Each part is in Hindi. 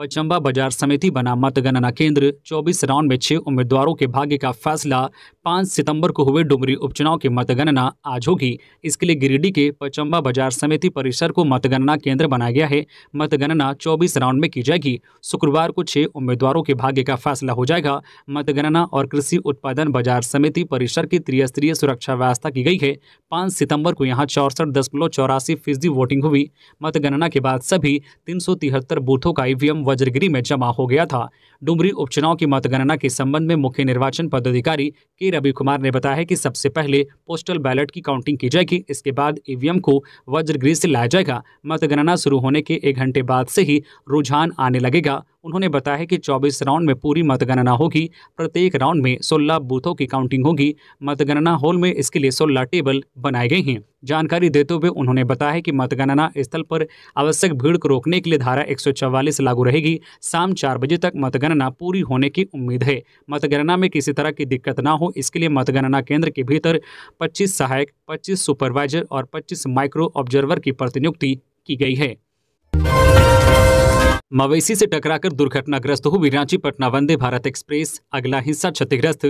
व चंबा बाजार समिति बना मतगणना केंद्र 24 राउंड में छह उम्मीदवारों के भाग्य का फैसला 5 सितंबर को हुए डुमरी उपचुनाव की मतगणना आज होगी इसके लिए गिरिडीह के पचम्बा बाजार समिति परिसर को मतगणना केंद्र बनाया गया है मतगणना 24 राउंड में की जाएगी शुक्रवार को छह उम्मीदवारों के भाग्य का फैसला हो जाएगा मतगणना और कृषि उत्पादन बाजार समिति परिसर की त्रिस्तरीय सुरक्षा व्यवस्था की गई है पाँच सितम्बर को यहाँ चौसठ दशमलव चौरासी फीसदी वोटिंग हुई मतगणना के बाद सभी तीन बूथों का ईवीएम वज्रगिरी में जमा हो गया था डुमरी उपचुनाव की मतगणना के संबंध में मुख्य निर्वाचन पदाधिकारी के रवि कुमार ने बताया कि सबसे पहले पोस्टल बैलेट की काउंटिंग की जाएगी इसके बाद ईवीएम को वज्रगिरी से लाया जाएगा मतगणना शुरू होने के एक घंटे बाद से ही रुझान आने लगेगा उन्होंने बताया कि 24 राउंड में पूरी मतगणना होगी प्रत्येक राउंड में 16 बूथों की काउंटिंग होगी मतगणना हॉल में इसके लिए 16 टेबल बनाए गए हैं जानकारी देते हुए उन्होंने बताया कि मतगणना स्थल पर आवश्यक भीड़ को रोकने के लिए धारा 144 लागू रहेगी शाम चार बजे तक मतगणना पूरी होने की उम्मीद है मतगणना में किसी तरह की दिक्कत ना हो इसके लिए मतगणना केंद्र के भीतर पच्चीस सहायक पच्चीस सुपरवाइजर और पच्चीस माइक्रो ऑब्जर्वर की प्रतिनियुक्ति की गई है मवेशी से टकराकर दुर्घटनाग्रस्त हुई रांची पटना वंदे भारत एक्सप्रेस अगला हिस्सा क्षतिग्रस्त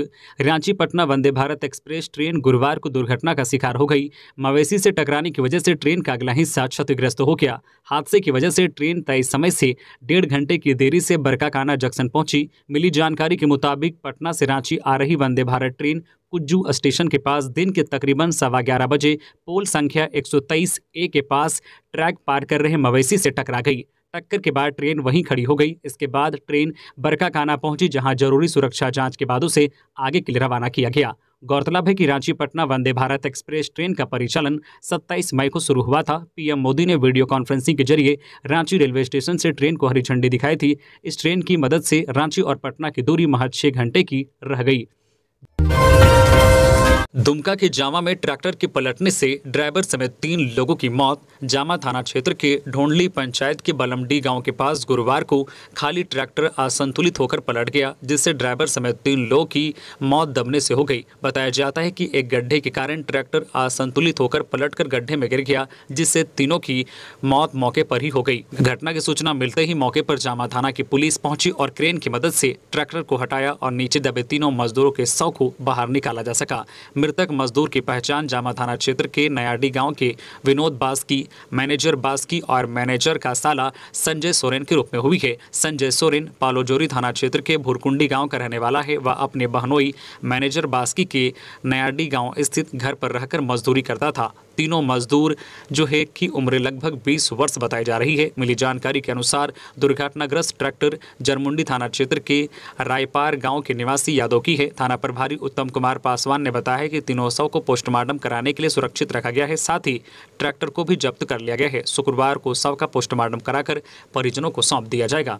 रांची पटना वंदे भारत एक्सप्रेस ट्रेन गुरुवार को दुर्घटना का शिकार हो गई मवेशी से टकराने की वजह से ट्रेन का अगला हिस्सा क्षतिग्रस्त हो गया हादसे की वजह से ट्रेन तय समय से डेढ़ घंटे की देरी से बरकाकाना जंक्शन पहुंची मिली जानकारी के मुताबिक पटना से रांची आ रही वंदे भारत ट्रेन कुज्जू स्टेशन के पास दिन के तकरीबन सवा ग्यारह बजे पोल संख्या 123 ए के पास ट्रैक पार कर रहे मवेशी से टकरा गई टक्कर के बाद ट्रेन वहीं खड़ी हो गई इसके बाद ट्रेन बरकाकाना पहुंची जहां जरूरी सुरक्षा जांच के बाद उसे आगे के लिए रवाना किया गया गौरतलब है कि रांची पटना वंदे भारत एक्सप्रेस ट्रेन का परिचालन 27 मई को शुरू हुआ था पीएम मोदी ने वीडियो कॉन्फ्रेंसिंग के जरिए रांची रेलवे स्टेशन से ट्रेन को हरी झंडी दिखाई थी इस ट्रेन की मदद से रांची और पटना की दूरी महज छः घंटे की रह गई दुमका के जामा में ट्रैक्टर के पलटने से ड्राइवर समेत तीन लोगों की मौत जामा थाना क्षेत्र के ढोंडली पंचायत के बलमडी गांव के पास गुरुवार को खाली ट्रैक्टर असंतुलित होकर पलट गया जिससे ड्राइवर समेत तीन लोगों की मौत दबने से हो गई बताया जाता है कि एक गड्ढे के कारण ट्रैक्टर असंतुलित होकर पलट गड्ढे में गिर गया जिससे तीनों की मौत मौके पर ही हो गई घटना की सूचना मिलते ही मौके पर जामा थाना की पुलिस पहुंची और क्रेन की मदद से ट्रैक्टर को हटाया और नीचे दबे तीनों मजदूरों के शव को बाहर निकाला जा सका मृतक मजदूर की पहचान जामा थाना क्षेत्र के नयाडी गांव के विनोद बास्की मैनेजर बास्की और मैनेजर का साला संजय सोरेन के रूप में हुई है संजय सोरेन पालोजोरी थाना क्षेत्र के भुरकुंडी गाँव का रहने वाला है वह अपने बहनोई मैनेजर बास्की के नयाडी गाँव स्थित घर पर रहकर मजदूरी करता था तीनों मजदूर जो है की उम्र लगभग 20 वर्ष बताई जा रही है मिली जानकारी के अनुसार दुर्घटनाग्रस्त ट्रैक्टर जरमुंडी थाना क्षेत्र के रायपार गाँव के निवासी यादव की है थाना प्रभारी उत्तम कुमार पासवान ने बताया कि तीनों सौ को पोस्टमार्टम कराने के लिए सुरक्षित रखा गया है साथ ही ट्रैक्टर को भी जब्त कर लिया गया है शुक्रवार को सब का पोस्टमार्टम कराकर परिजनों को सौंप दिया जाएगा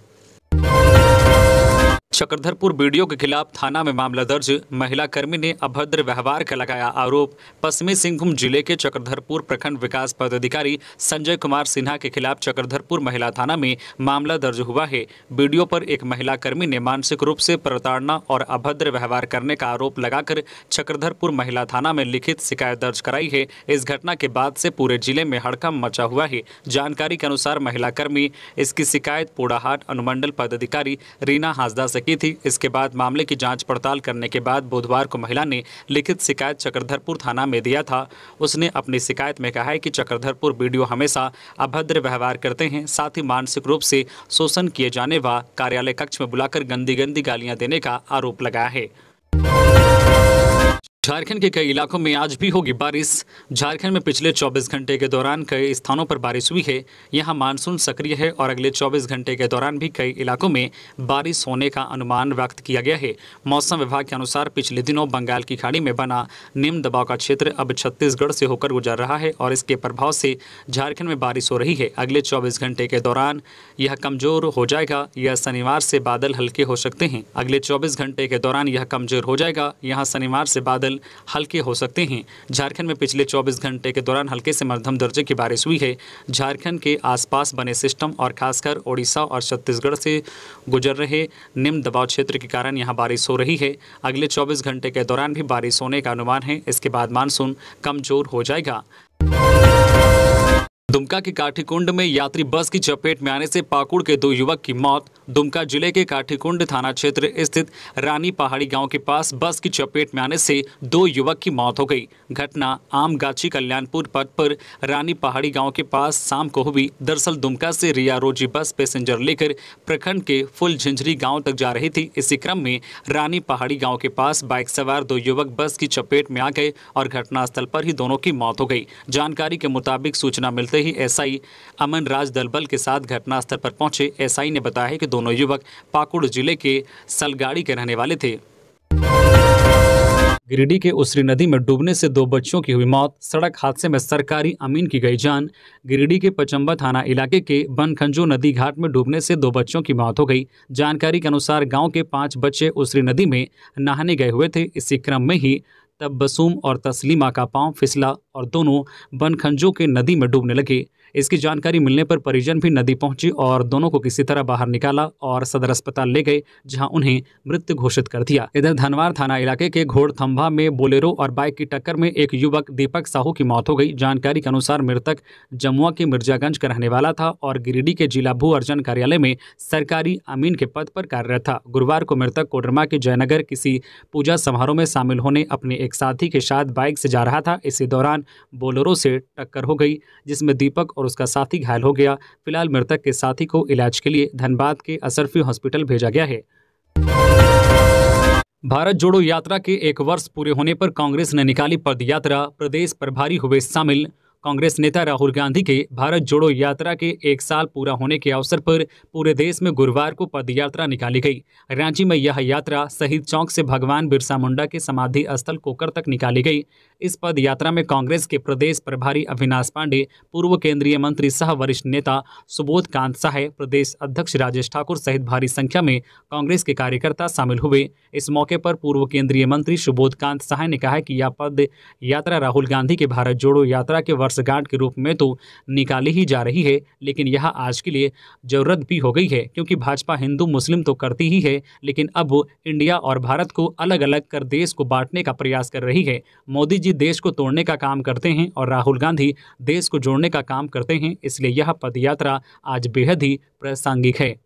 चक्रधरपुर बीडीओ के खिलाफ थाना में मामला दर्ज महिला कर्मी ने अभद्र व्यवहार का लगाया आरोप पश्चिमी सिंहभूम जिले के चक्रधरपुर प्रखंड विकास पदाधिकारी संजय कुमार सिन्हा के खिलाफ चक्रधरपुर महिला थाना में मामला दर्ज हुआ है बीडियो पर एक महिला कर्मी ने मानसिक रूप से प्रताड़ना और अभद्र व्यवहार करने का आरोप लगाकर चक्रधरपुर महिला थाना में लिखित शिकायत दर्ज कराई है इस घटना के बाद से पूरे जिले में हड़कम मचा हुआ है जानकारी के अनुसार महिला कर्मी इसकी शिकायत पोड़ाहाट अनुमंडल पदाधिकारी रीना हाजदा से की थी इसके बाद मामले की जांच पड़ताल करने के बाद बुधवार को महिला ने लिखित शिकायत चक्रधरपुर थाना में दिया था उसने अपनी शिकायत में कहा है कि चक्रधरपुर बी हमेशा अभद्र व्यवहार करते हैं साथ ही मानसिक रूप से शोषण किए जाने व कार्यालय कक्ष में बुलाकर गंदी गंदी गालियां देने का आरोप लगाया है झारखंड के कई इलाकों में आज भी होगी बारिश झारखंड में पिछले 24 घंटे के दौरान कई स्थानों पर बारिश हुई है यहां मानसून सक्रिय है और अगले 24 घंटे के दौरान भी कई इलाकों में बारिश होने का अनुमान व्यक्त किया गया है मौसम विभाग के अनुसार पिछले दिनों बंगाल की खाड़ी में बना निम्न दबाव का क्षेत्र अब छत्तीसगढ़ से होकर गुजर रहा है और इसके प्रभाव से झारखंड में बारिश हो रही है अगले चौबीस घंटे के दौरान यह कमजोर हो जाएगा यह शनिवार से बादल हल्के हो सकते हैं अगले चौबीस घंटे के दौरान यह कमजोर हो जाएगा यहाँ शनिवार से बादल हल्के हो सकते हैं झारखंड में पिछले 24 घंटे के दौरान हल्के से मध्यम दर्जे की बारिश हुई है झारखंड के आसपास बने सिस्टम और खासकर ओडिशा और छत्तीसगढ़ से गुजर रहे निम्न दबाव क्षेत्र के कारण यहाँ बारिश हो रही है अगले चौबीस घंटे के दौरान भी बारिश होने का अनुमान है इसके बाद मानसून कमजोर हो जाएगा दुमका के काठीकुंड में यात्री बस की चपेट में आने से पाकुड़ के दो युवक की मौत दुमका जिले के काठीकुंड थाना क्षेत्र स्थित रानी पहाड़ी गांव के पास बस की चपेट में आने से दो युवक की मौत हो गई घटना आमगाछी कल्याणपुर पथ पर रानी पहाड़ी गांव के पास शाम को हुई दरअसल दुमका से रिया रोजी बस पैसेंजर लेकर प्रखंड के फुल झिंझरी गाँव तक जा रही थी इसी क्रम में रानी पहाड़ी गाँव के पास बाइक सवार दो युवक बस की चपेट में आ गए और घटनास्थल पर ही दोनों की मौत हो गई जानकारी के मुताबिक सूचना मिलते होते ही एसआई अमन राज दलबल के साथ घटनास्थल पर पहुंचे एसआई ने बताया कि दोनों युवक पाकुड़ जिले के सलगाड़ी के रहने वाले थे गिरिडीह के उसरी नदी में डूबने से दो बच्चों की हुई मौत सड़क हादसे में सरकारी अमीन की गई जान गिरिडीह के पचम्बा थाना इलाके के बनखंजो नदी घाट में डूबने से दो बच्चों की मौत हो गई जानकारी के अनुसार गांव के पांच बच्चे उसरी नदी में नहाने गए हुए थे इसी क्रम में ही तब बसूम और तस्लीमा का पांव फिसला और दोनों बनखंजों के नदी में डूबने लगे इसकी जानकारी मिलने पर परिजन भी नदी पहुंचे और दोनों को किसी तरह बाहर निकाला और सदर अस्पताल ले गए जहां उन्हें मृत घोषित कर दिया इधर धनवार थाना इलाके के घोड़थम्भा में बोलेरो और बाइक की टक्कर में एक युवक दीपक साहू की मौत हो गई जानकारी के अनुसार मृतक जमुआ के मिर्जागंज का रहने वाला था और गिरिडीह के जिला भू अर्जन कार्यालय में सरकारी अमीन के पद पर कार्यरत था गुरुवार को मृतक कोडरमा के जयनगर किसी पूजा समारोह में शामिल होने अपने एक साथी के साथ बाइक से जा रहा था इसी दौरान बोलेरो से टक्कर हो गई जिसमें दीपक और उसका साथी घायल हो गया फिलहाल मृतक के साथी को इलाज के लिए धनबाद के असरफी हॉस्पिटल भेजा गया है भारत जोड़ो यात्रा के एक वर्ष पूरे होने पर कांग्रेस ने निकाली यात्रा प्रदेश प्रभारी हुए शामिल कांग्रेस नेता राहुल गांधी के भारत जोड़ो यात्रा के एक साल पूरा होने के अवसर पर पूरे देश में गुरुवार को पदयात्रा निकाली गई रांची में यह यात्रा शहीद चौक से भगवान बिरसा मुंडा के समाधि स्थल कोकर तक निकाली गई इस पद यात्रा में कांग्रेस के प्रदेश प्रभारी अविनाश पांडे पूर्व केंद्रीय मंत्री सह वरिष्ठ नेता सुबोध कांत साहे प्रदेश अध्यक्ष राजेश ठाकुर सहित भारी संख्या में कांग्रेस के कार्यकर्ता शामिल हुए इस मौके पर पूर्व केंद्रीय मंत्री सुबोध कांत साहे ने कहा कि यह पद यात्रा राहुल गांधी के भारत जोड़ो यात्रा के वर्षगांठ के रूप में तो निकाली ही जा रही है लेकिन यह आज के लिए जरूरत भी हो गई है क्योंकि भाजपा हिंदू मुस्लिम तो करती ही है लेकिन अब इंडिया और भारत को अलग अलग कर देश को बांटने का प्रयास कर रही है मोदी जी जी देश को तोड़ने का काम करते हैं और राहुल गांधी देश को जोड़ने का काम करते हैं इसलिए यह पदयात्रा आज बेहद ही प्रासंगिक है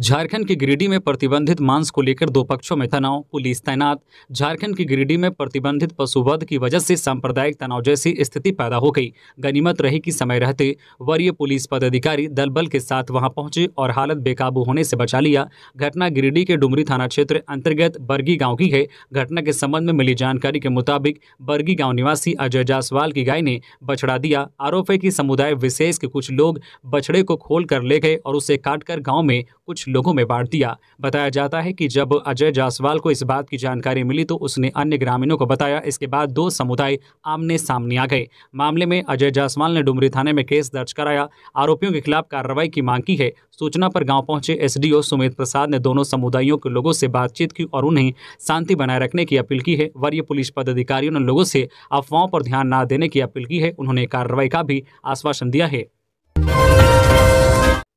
झारखंड के गिरिडीह में प्रतिबंधित मांस को लेकर दो पक्षों में तनाव पुलिस तैनात झारखंड के गिरिडीह में प्रतिबंधित पशुवध की वजह से सांप्रदायिक तनाव जैसी स्थिति पैदा हो गई गनीमत रही कि समय रहते वरीय पुलिस पदाधिकारी दल बल के साथ वहां पहुंचे और हालत बेकाबू होने से बचा लिया घटना गिरिडीह के डुमरी थाना क्षेत्र अंतर्गत बरगी गाँव की है घटना के संबंध में मिली जानकारी के मुताबिक बरगी गाँव निवासी अजय जायसवाल की गाय ने बछड़ा दिया आरोप है कि समुदाय विशेष के कुछ लोग बछड़े को खोल कर ले गए और उसे काटकर गाँव में कुछ कुछ लोगों में बांट दिया बताया जाता है कि जब अजय जायसवाल को इस बात की जानकारी मिली तो उसने अन्य ग्रामीणों को बताया इसके बाद दो समुदाय आमने सामने आ गए मामले में अजय जायसवाल ने डुमरी थाने में केस दर्ज कराया आरोपियों के खिलाफ कार्रवाई की मांग की है सूचना पर गाँव पहुंचे एस सुमित प्रसाद ने दोनों समुदायों के लोगों से बातचीत की और उन्हें शांति बनाए रखने की अपील की है वरीय पुलिस पदाधिकारियों ने लोगों से अफवाहों पर ध्यान न देने की अपील की है उन्होंने कार्रवाई का भी आश्वासन दिया है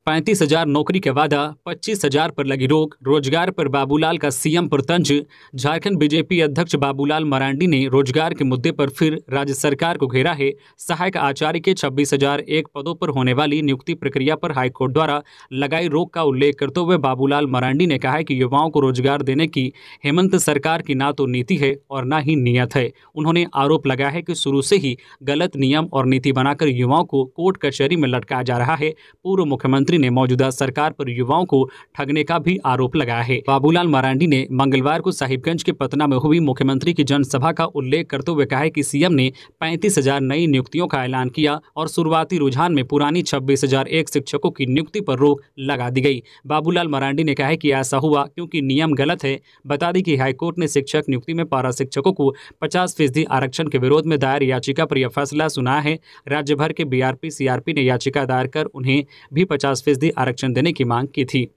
पैंतीस हजार नौकरी का वादा पच्चीस हजार पर लगी रोक रोजगार पर बाबूलाल का सीएम पर तंज झारखंड बीजेपी अध्यक्ष बाबूलाल मरांडी ने रोजगार के मुद्दे पर फिर राज्य सरकार को घेरा है सहायक आचार्य के छब्बीस हजार एक पदों पर होने वाली नियुक्ति प्रक्रिया पर हाईकोर्ट द्वारा लगाई रोक का उल्लेख करते हुए बाबूलाल मरांडी ने कहा है कि युवाओं को रोजगार देने की हेमंत सरकार की ना तो नीति है और न ही नियत है उन्होंने आरोप लगाया है कि शुरू से ही गलत नियम और नीति बनाकर युवाओं को कोर्ट कचहरी में लटकाया जा रहा है पूर्व मुख्यमंत्री मुख्यमंत्री ने मौजूदा सरकार पर युवाओं को ठगने का भी आरोप लगाया है बाबूलाल मरांडी ने मंगलवार को साहिबगंज के पतना में हुई मुख्यमंत्री की जनसभा का उल्लेख करते हुए कहा की कि सीएम ने पैंतीस नई नियुक्तियों का ऐलान किया और शुरुआती रुझान में पुरानी छब्बीस शिक्षकों की नियुक्ति पर रोक लगा दी गई बाबूलाल मरांडी ने कहा की कि ऐसा हुआ क्योंकि नियम गलत है बता दी कि हाईकोर्ट ने शिक्षक नियुक्ति में पारा शिक्षकों को पचास फीसदी आरक्षण के विरोध में दायर याचिका पर यह फैसला सुना है राज्य भर के बीआरपी सीआरपी ने याचिका दायर कर उन्हें भी पचास फीसदी आरक्षण देने की मांग की थी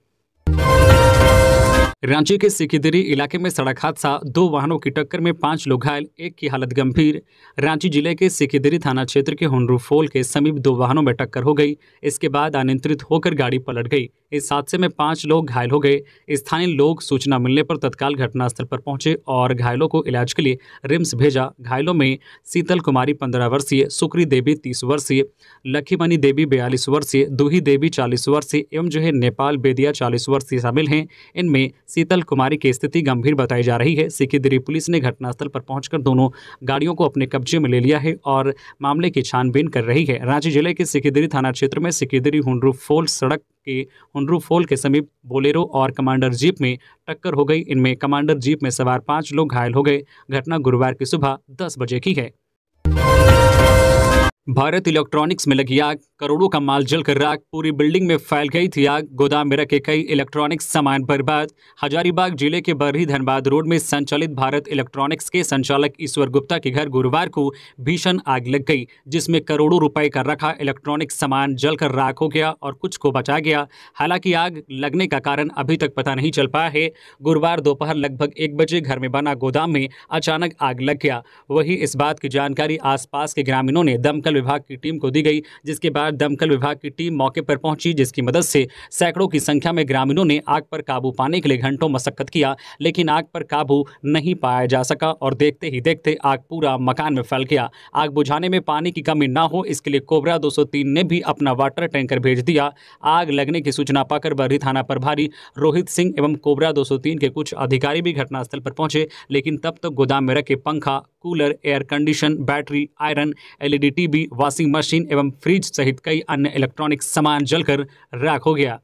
रांची के सिकिदरी इलाके में सड़क हादसा दो वाहनों की टक्कर में पांच लोग घायल एक की हालत गंभीर रांची जिले के सिकिदरी थाना क्षेत्र के हुनरूफोल के समीप दो वाहनों में टक्कर हो गई इसके बाद अनियंत्रित होकर गाड़ी पलट गई इस हादसे में पाँच लोग घायल हो गए स्थानीय लोग सूचना मिलने पर तत्काल घटनास्थल पर पहुंचे और घायलों को इलाज के लिए रिम्स भेजा घायलों में शीतल कुमारी पंद्रह वर्षीय सुकरी देवी तीस वर्षीय लखीमणि देवी बयालीस वर्षीय दूही देवी चालीस वर्षीय एवं जो है नेपाल बेदिया चालीस वर्षीय शामिल हैं इनमें शीतल कुमारी की स्थिति गंभीर बताई जा रही है सिकीदरी पुलिस ने घटनास्थल पर पहुंचकर दोनों गाड़ियों को अपने कब्जे में ले लिया है और मामले की छानबीन कर रही है रांची जिले के सिकीदरी थाना क्षेत्र में सिकीदरी हुनरू सड़क के हुनरूफोल के समीप बोलेरो और कमांडर जीप में टक्कर हो गई इनमें कमांडर जीप में सवार पांच लोग घायल हो गए घटना गुरुवार की सुबह दस बजे की है भारत इलेक्ट्रॉनिक्स में लगी आग करोड़ों का माल जलकर राख पूरी बिल्डिंग में फैल गई थी आग गोदाम में रखे कई इलेक्ट्रॉनिक्स सामान बर्बाद हजारीबाग जिले के बरही धनबाद रोड में संचालित भारत इलेक्ट्रॉनिक्स के संचालक ईश्वर गुप्ता के घर गुरुवार को भीषण आग लग गई जिसमें करोड़ों रुपए का रखा इलेक्ट्रॉनिक सामान जलकर राख हो गया और कुछ को बचा गया हालांकि आग लगने का कारण अभी तक पता नहीं चल पाया है गुरुवार दोपहर लगभग एक बजे घर में बना गोदाम में अचानक आग लग गया वही इस बात की जानकारी आसपास के ग्रामीणों ने दमकल विभाग की टीम को दी गई जिसके बाद अनुसार दमकल विभाग की टीम मौके पर पहुंची जिसकी मदद से सैकड़ों की संख्या में ग्रामीणों ने आग पर काबू पाने के लिए घंटों मशक्कत किया लेकिन आग पर काबू नहीं पाया जा सका और देखते ही देखते आग पूरा मकान में फैल गया आग बुझाने में पानी की कमी ना हो इसके लिए कोबरा 203 ने भी अपना वाटर टैंकर भेज दिया आग लगने की सूचना पाकर बरही थाना प्रभारी रोहित सिंह एवं कोबरा 203 के कुछ अधिकारी भी घटनास्थल पर पहुंचे लेकिन तब तक तो गोदाम में रखे पंखा cooler air condition battery iron LED TV washing machine एवं फ्रिज सहित कई अन्य इलेक्ट्रॉनिक सामान जलकर राख हो गया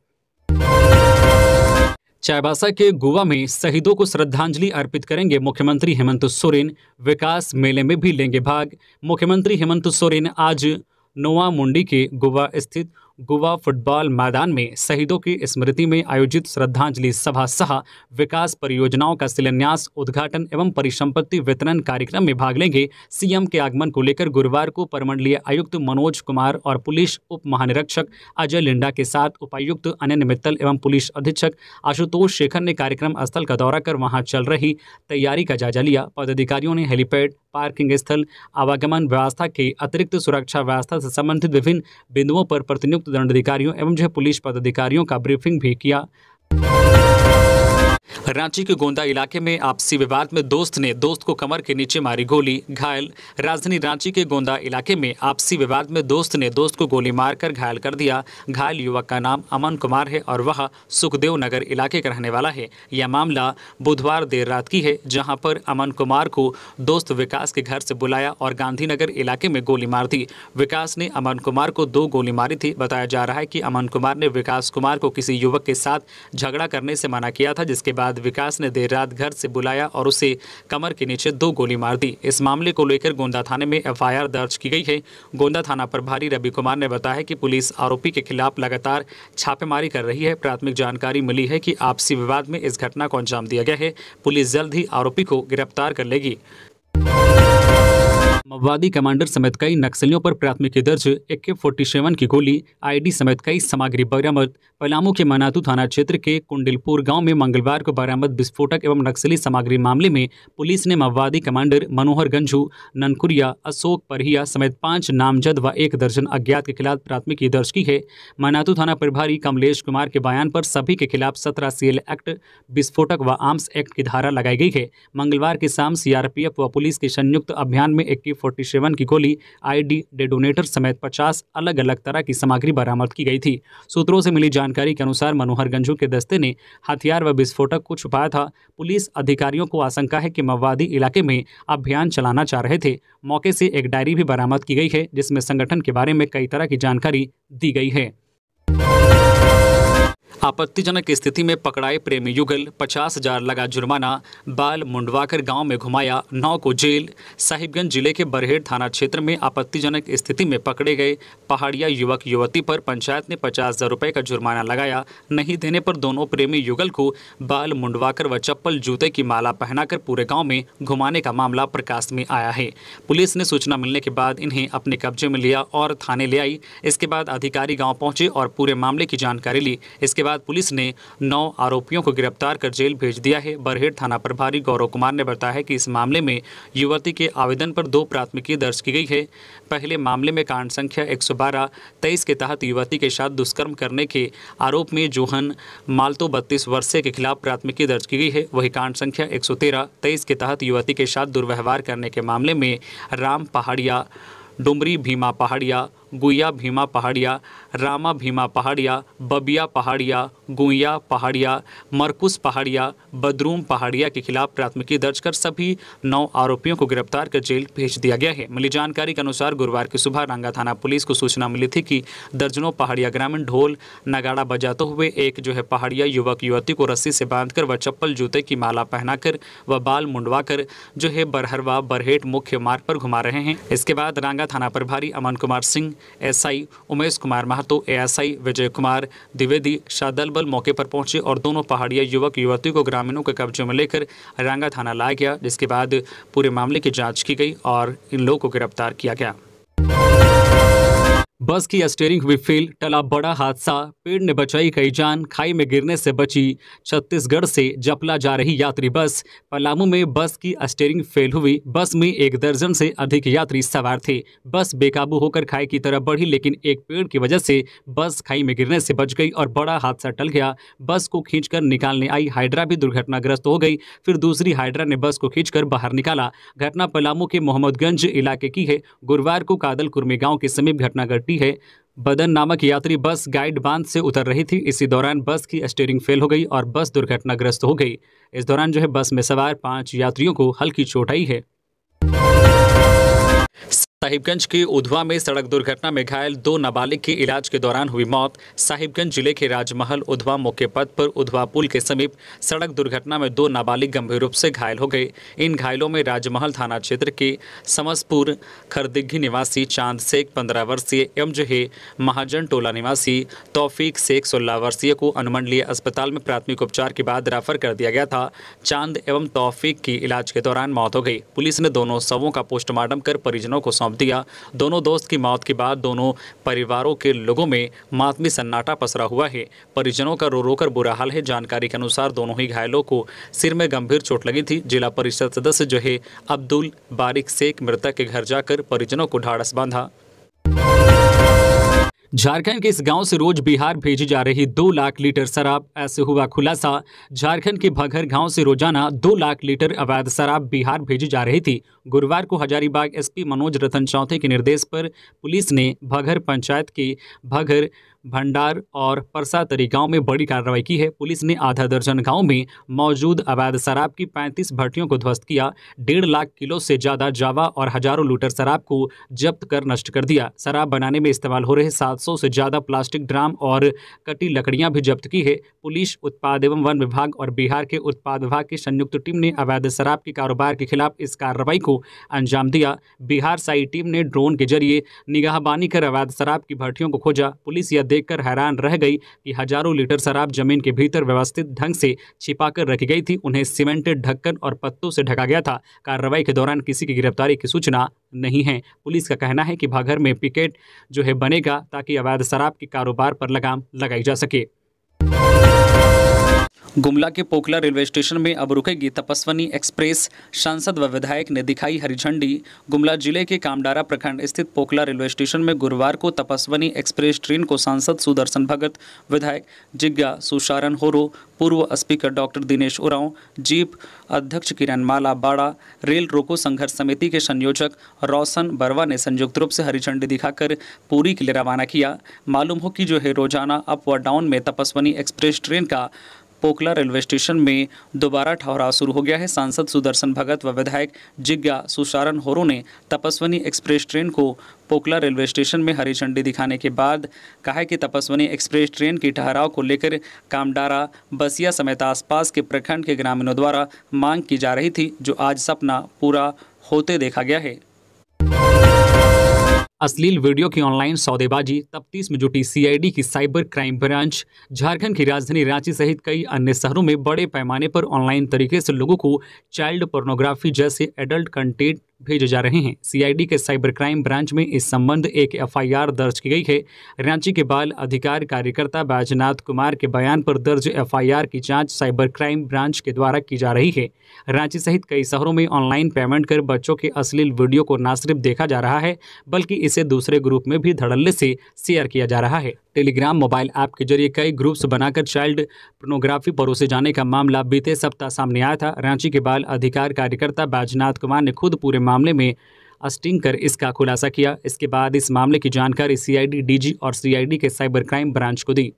चाईबासा के गोवा में शहीदों को श्रद्धांजलि अर्पित करेंगे मुख्यमंत्री हेमंत सोरेन विकास मेले में भी लेंगे भाग मुख्यमंत्री हेमंत सोरेन आज नोवा मुंडी के गोवा स्थित गोवा फुटबॉल मैदान में शहीदों की स्मृति में आयोजित श्रद्धांजलि सभा सह विकास परियोजनाओं का शिलान्यास उद्घाटन एवं परिसंपत्ति वितरण कार्यक्रम में भाग लेंगे सीएम के आगमन को लेकर गुरुवार को परमंडलीय आयुक्त मनोज कुमार और पुलिस उप महानिरीक्षक अजय लिंडा के साथ उपायुक्त अनन्य मित्तल एवं पुलिस अधीक्षक आशुतोष शेखर ने कार्यक्रम स्थल का दौरा कर वहां चल रही तैयारी का जायजा लिया पदाधिकारियों ने हेलीपैड पार्किंग स्थल आवागमन व्यवस्था के अतिरिक्त सुरक्षा व्यवस्था से संबंधित विभिन्न बिंदुओं पर प्रतिनियुक्त संयुक्त दंडाधिकारियों एवं जो है पुलिस पदाधिकारियों का ब्रीफिंग भी किया रांची के गोंदा इलाके में आपसी विवाद में दोस्त ने दोस्त को कमर के नीचे मारी गोली घायल राजधानी रांची के गोंदा इलाके में आपसी विवाद में दोस्त ने दोस्त को गोली मारकर घायल कर दिया घायल युवक का नाम अमन कुमार है और वह सुखदेव नगर इलाके का रहने वाला है यह मामला बुधवार देर रात की है जहाँ पर अमन कुमार को दोस्त विकास के घर से बुलाया और गांधीनगर इलाके में गोली मार दी विकास ने अमन कुमार को दो गोली मारी थी बताया जा रहा है कि अमन कुमार ने विकास कुमार को किसी युवक के साथ झगड़ा करने से मना किया था जिसके बाद बाद विकास ने देर रात घर से बुलाया और उसे कमर के नीचे दो गोली मार दी इस मामले को लेकर गोंदा थाने में एफआईआर दर्ज की गई है गोंदा थाना प्रभारी रवि कुमार ने बताया कि पुलिस आरोपी के खिलाफ लगातार छापेमारी कर रही है प्राथमिक जानकारी मिली है कि आपसी विवाद में इस घटना को अंजाम दिया गया है पुलिस जल्द ही आरोपी को गिरफ्तार कर लेगी माओवादी कमांडर समेत कई नक्सलियों पर प्राथमिकी दर्ज ए के फोर्टी सेवन की गोली आईडी समेत कई सामग्री बरामद पलामू के मनातू थाना क्षेत्र के कुंडिलपुर गांव में मंगलवार को बरामद विस्फोटक एवं नक्सली सामग्री मामले में पुलिस ने माओवादी कमांडर मनोहर गंजू ननकुरिया अशोक परहिया समेत पांच नामजद व एक दर्जन अज्ञात के खिलाफ प्राथमिकी दर्ज की है मनातू थाना प्रभारी कमलेश कुमार के बयान पर सभी के खिलाफ सत्रह सी एक्ट विस्फोटक व आर्म्स एक्ट की धारा लगाई गई है मंगलवार की शाम सीआरपीएफ व पुलिस के संयुक्त अभियान में इक्कीस फोर्टी सेवन की गोली आईडी डेडोनेटर समेत पचास अलग अलग तरह की सामग्री बरामद की गई थी सूत्रों से मिली जानकारी के अनुसार मनोहर गंजू के दस्ते ने हथियार व विस्फोटक को छुपाया था पुलिस अधिकारियों को आशंका है कि माओवादी इलाके में अभियान चलाना चाह रहे थे मौके से एक डायरी भी बरामद की गई है जिसमें संगठन के बारे में कई तरह की जानकारी दी गई है आपत्तिजनक स्थिति में पकड़ाए प्रेमी युगल पचास हजार लगा जुर्माना बाल मुंडवाकर गांव में घुमाया नौ को जेल साहिबगंज जिले के बरहेड़ थाना क्षेत्र में आपत्तिजनक स्थिति में पकड़े गए पहाड़िया युवक युवती पर पंचायत ने पचास हजार रुपये का जुर्माना लगाया नहीं देने पर दोनों प्रेमी युगल को बाल मुंडवाकर व चप्पल जूते की माला पहनाकर पूरे गाँव में घुमाने का मामला प्रकाश में आया है पुलिस ने सूचना मिलने के बाद इन्हें अपने कब्जे में लिया और थाने ले आई इसके बाद अधिकारी गाँव पहुंचे और पूरे मामले की जानकारी ली इसके बाद बाद पुलिस ने नौ आरोपियों को गिरफ्तार कर जेल भेज दिया है बरहेड़ थाना प्रभारी गौरव कुमार ने बताया कि इस मामले में युवती के आवेदन पर दो प्राथमिकी दर्ज की गई है पहले मामले में कांड संख्या एक सौ के तहत युवती के साथ दुष्कर्म करने के आरोप में जोहन मालतो बत्तीस वर्षे के खिलाफ प्राथमिकी दर्ज की गई है वही कांड संख्या एक सौ के तहत युवती के साथ दुर्व्यवहार करने के मामले में राम पहाड़िया डुमरी भीमा पहाड़िया गुया भीमा पहाड़िया रामा भीमा पहाड़िया बबिया पहाड़िया गुया पहाड़िया मरकुस पहाड़िया बदरूम पहाड़िया के खिलाफ प्राथमिकी दर्ज कर सभी नौ आरोपियों को गिरफ्तार कर जेल भेज दिया गया है मिली जानकारी के अनुसार गुरुवार की सुबह रांगा थाना पुलिस को सूचना मिली थी कि दर्जनों पहाड़िया ग्रामीण ढोल नगाड़ा बजाते हुए एक जो है पहाड़िया युवक युवती को रस्सी से बांध व चप्पल जूते की माला पहनाकर व बाल मुंडवाकर जो है बरहरवा बरहेट मुख्य मार्ग पर घुमा रहे हैं इसके बाद रांगा थाना प्रभारी अमन कुमार सिंह एसआई उमेश कुमार महतो एएसआई विजय कुमार द्विवेदी शादल बल मौके पर पहुंचे और दोनों पहाड़िया युवक युवती को ग्रामीणों के कब्जे में लेकर रांगा थाना लाया गया जिसके बाद पूरे मामले की जाँच की गई और इन लोगों को गिरफ्तार किया गया बस की स्टेयरिंग हुई फेल टला बड़ा हादसा पेड़ ने बचाई कई जान खाई में गिरने से बची छत्तीसगढ़ से जपला जा रही यात्री बस पलामू में बस की स्टेयरिंग फेल हुई बस में एक दर्जन से अधिक यात्री सवार थे बस बेकाबू होकर खाई की तरफ बढ़ी लेकिन एक पेड़ की वजह से बस खाई में गिरने से बच गई और बड़ा हादसा टल गया बस को खींच निकालने आई हाइड्रा भी दुर्घटनाग्रस्त हो गई फिर दूसरी हाइड्रा ने बस को खींच बाहर निकाला घटना पलामू के मोहम्मदगंज इलाके की है गुरुवार को कादलकुर्मी गाँव के समीप घटना घटी आती है बदन नामक यात्री बस गाइड बांध से उतर रही थी इसी दौरान बस की स्टीयरिंग फेल हो गई और बस दुर्घटनाग्रस्त हो गई इस दौरान जो है बस में सवार पांच यात्रियों को हल्की चोट आई है साहिबगंज के उधवा में सड़क दुर्घटना में घायल दो नाबालिग की इलाज के दौरान हुई मौत साहिबगंज जिले के राजमहल उधवा मुख्य पथ पर उधवा पुल के समीप सड़क दुर्घटना में दो नाबालिग गंभीर रूप से घायल हो गए इन घायलों में राजमहल थाना क्षेत्र के समसपुर खरदिग्घी निवासी चांद शेख पंद्रह वर्षीय एवं जो है महाजन टोला निवासी तोफीक शेख सोलह वर्षीय को अनुमंडलीय अस्पताल में प्राथमिक उपचार के बाद रेफर कर दिया गया था चांद एवं तौफीक की इलाज के दौरान मौत हो गई पुलिस ने दोनों शवों का पोस्टमार्टम कर परिजनों को सौंप जवाब दिया दोनों दोस्त की मौत के बाद दोनों परिवारों के लोगों में मातमी सन्नाटा पसरा हुआ है परिजनों का रो रोकर बुरा हाल है जानकारी के अनुसार दोनों ही घायलों को सिर में गंभीर चोट लगी थी जिला परिषद सदस्य जो है अब्दुल बारिक शेख मृतक के घर जाकर परिजनों को ढाड़स बांधा झारखंड के इस गांव से रोज बिहार भेजी जा रही दो लाख लीटर शराब ऐसे हुआ खुलासा झारखंड के भगर गांव से रोजाना दो लाख लीटर अवैध शराब बिहार भेजी जा रही थी गुरुवार को हजारीबाग एसपी मनोज रतन चौथे के निर्देश पर पुलिस ने भगर पंचायत के भगर भंडार और परसातरी गांव में बड़ी कार्रवाई की है पुलिस ने आधा दर्जन गांव में मौजूद अवैध शराब की 35 भट्टियों को ध्वस्त किया डेढ़ लाख किलो से ज्यादा जावा और हजारों लीटर शराब को जब्त कर नष्ट कर दिया शराब बनाने में इस्तेमाल हो रहे 700 से ज्यादा प्लास्टिक ड्राम और कटी लकड़ियां भी जब्त की है पुलिस उत्पाद एवं वन विभाग और बिहार के उत्पाद विभाग की संयुक्त टीम ने अवैध शराब के कारोबार के खिलाफ इस कार्रवाई को अंजाम दिया बिहार साई टीम ने ड्रोन के जरिए निगाहबानी कर अवैध शराब की भट्टियों को खोजा पुलिस या देखकर हैरान रह गई कि हजारों लीटर शराब जमीन के भीतर व्यवस्थित ढंग से छिपाकर रखी गई थी उन्हें सीमेंटेड ढक्कन और पत्तों से ढका गया था कार्रवाई के दौरान किसी की गिरफ्तारी की सूचना नहीं है पुलिस का कहना है कि भागर में पिकेट जो है बनेगा ताकि अवैध शराब के कारोबार पर लगाम लगाई जा सके गुमला के पोखला रेलवे स्टेशन में अब रुकेगी तपस्वनी एक्सप्रेस सांसद व विधायक ने दिखाई हरी झंडी गुमला जिले के कामडारा प्रखंड स्थित पोखला रेलवे स्टेशन में गुरुवार को तपस्वनी एक्सप्रेस ट्रेन को सांसद सुदर्शन भगत विधायक जिज्ञा सुशारण होरो पूर्व स्पीकर डॉक्टर दिनेश उरांव जीप अध्यक्ष किरण माला बाड़ा रेल रोको संघर्ष समिति के संयोजक रौशन बरवा ने संयुक्त रूप से हरी झंडी दिखाकर पूरी के लिए रवाना किया मालूम हो कि जो है रोजाना अप व डाउन में तपस्वनी एक्सप्रेस ट्रेन का पोकला रेलवे स्टेशन में दोबारा ठहराव शुरू हो गया है सांसद सुदर्शन भगत व विधायक जिज्ञा सुशारण होरो ने तपस्वनी एक्सप्रेस ट्रेन को पोकला रेलवे स्टेशन में हरी झंडी दिखाने के बाद कहा है कि तपस्वनी एक्सप्रेस ट्रेन की ठहराव को लेकर कामडारा बसिया समेत आसपास के प्रखंड के ग्रामीणों द्वारा मांग की जा रही थी जो आज सपना पूरा होते देखा गया है अश्लील वीडियो की ऑनलाइन सौदेबाजी तफ्तीश में जुटी सीआईडी की साइबर क्राइम ब्रांच झारखंड की राजधानी रांची सहित कई अन्य शहरों में बड़े पैमाने पर ऑनलाइन तरीके से लोगों को चाइल्ड पोर्नोग्राफी जैसे एडल्ट कंटेंट भेजे जा रहे हैं सीआईडी के साइबर क्राइम ब्रांच में इस संबंध एक एफआईआर दर्ज की गई है रांची के बाल अधिकार कार्यकर्ता बैजनाथ कुमार के बयान पर दर्ज एफआईआर की जांच साइबर क्राइम ब्रांच के द्वारा की जा रही है रांची सहित कई शहरों में ऑनलाइन पेमेंट कर बच्चों के अश्लील वीडियो को न सिर्फ देखा जा रहा है बल्कि इसे दूसरे ग्रुप में भी धड़ल्ले से शेयर किया जा रहा है टेलीग्राम मोबाइल ऐप के जरिए कई ग्रुप्स बनाकर चाइल्ड प्रोनोग्राफी परोसे जाने का मामला बीते सप्ताह सामने आया था रांची के बाल अधिकार कार्यकर्ता बैजनाथ कुमार ने खुद पूरे मामले में अस्टिंग कर इसका खुलासा किया इसके बाद इस मामले की जानकारी सीआईडी डीजी और सीआईडी के साइबर क्राइम ब्रांच को दी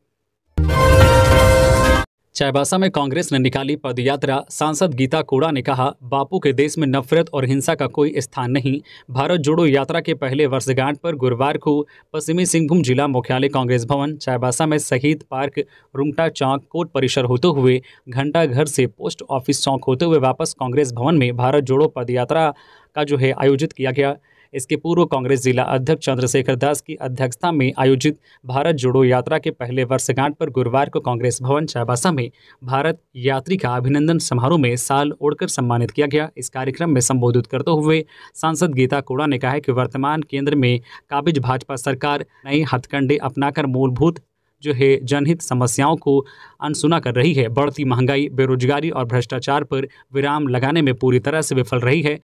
चाईबासा में कांग्रेस ने निकाली पदयात्रा सांसद गीता कोड़ा ने कहा बापू के देश में नफरत और हिंसा का कोई स्थान नहीं भारत जोड़ो यात्रा के पहले वर्षगांठ पर गुरुवार को पश्चिमी सिंहभूम जिला मुख्यालय कांग्रेस भवन चाईबासा में शहीद पार्क रुमटा चौक कोर्ट परिसर होते हुए घंटा घर से पोस्ट ऑफिस चौक होते हुए वापस कांग्रेस भवन में भारत जोड़ो पदयात्रा का जो है आयोजित किया गया इसके पूर्व कांग्रेस जिला अध्यक्ष चंद्रशेखर दास की अध्यक्षता में आयोजित भारत जोड़ो यात्रा के पहले वर्षगांठ पर गुरुवार को कांग्रेस भवन चाबासा में भारत यात्री का अभिनंदन समारोह में साल ओढ़कर सम्मानित किया गया इस कार्यक्रम में संबोधित करते हुए सांसद गीता कोड़ा ने कहा है कि वर्तमान केंद्र में काबिज भाजपा सरकार नए हथकंडे अपनाकर मूलभूत जो है जनहित समस्याओं को अनसुना कर रही है बढ़ती महंगाई बेरोजगारी और भ्रष्टाचार पर विराम लगाने में पूरी तरह से विफल रही है